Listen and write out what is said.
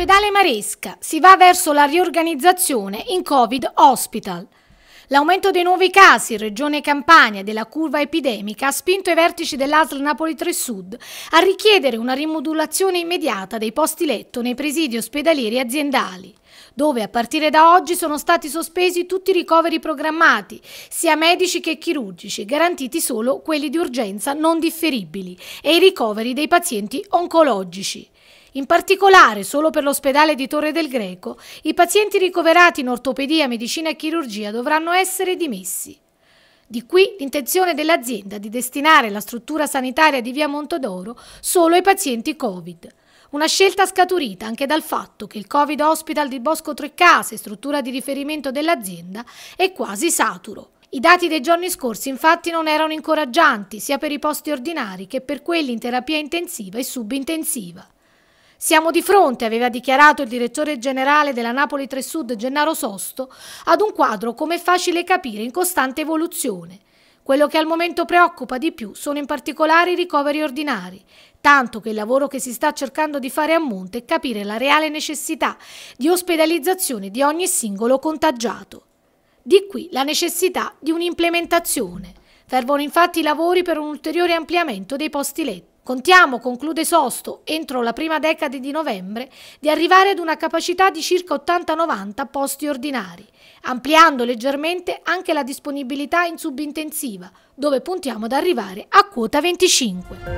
Ospedale Maresca si va verso la riorganizzazione in Covid Hospital. L'aumento dei nuovi casi in Regione Campania della curva epidemica ha spinto i vertici dell'ASL Napoli 3 Sud a richiedere una rimodulazione immediata dei posti letto nei presidi ospedalieri aziendali, dove a partire da oggi sono stati sospesi tutti i ricoveri programmati, sia medici che chirurgici, garantiti solo quelli di urgenza non differibili e i ricoveri dei pazienti oncologici. In particolare, solo per l'ospedale di Torre del Greco, i pazienti ricoverati in ortopedia, medicina e chirurgia dovranno essere dimessi. Di qui l'intenzione dell'azienda di destinare la struttura sanitaria di Via Montodoro solo ai pazienti Covid. Una scelta scaturita anche dal fatto che il Covid Hospital di Bosco Trecase, struttura di riferimento dell'azienda, è quasi saturo. I dati dei giorni scorsi infatti non erano incoraggianti sia per i posti ordinari che per quelli in terapia intensiva e subintensiva. Siamo di fronte, aveva dichiarato il direttore generale della Napoli 3 Sud Gennaro Sosto, ad un quadro come facile capire in costante evoluzione. Quello che al momento preoccupa di più sono in particolare i ricoveri ordinari, tanto che il lavoro che si sta cercando di fare a monte è capire la reale necessità di ospedalizzazione di ogni singolo contagiato. Di qui la necessità di un'implementazione. Fervono infatti i lavori per un ulteriore ampliamento dei posti letti. Contiamo, conclude Sosto, entro la prima decade di novembre, di arrivare ad una capacità di circa 80-90 posti ordinari, ampliando leggermente anche la disponibilità in subintensiva, dove puntiamo ad arrivare a quota 25.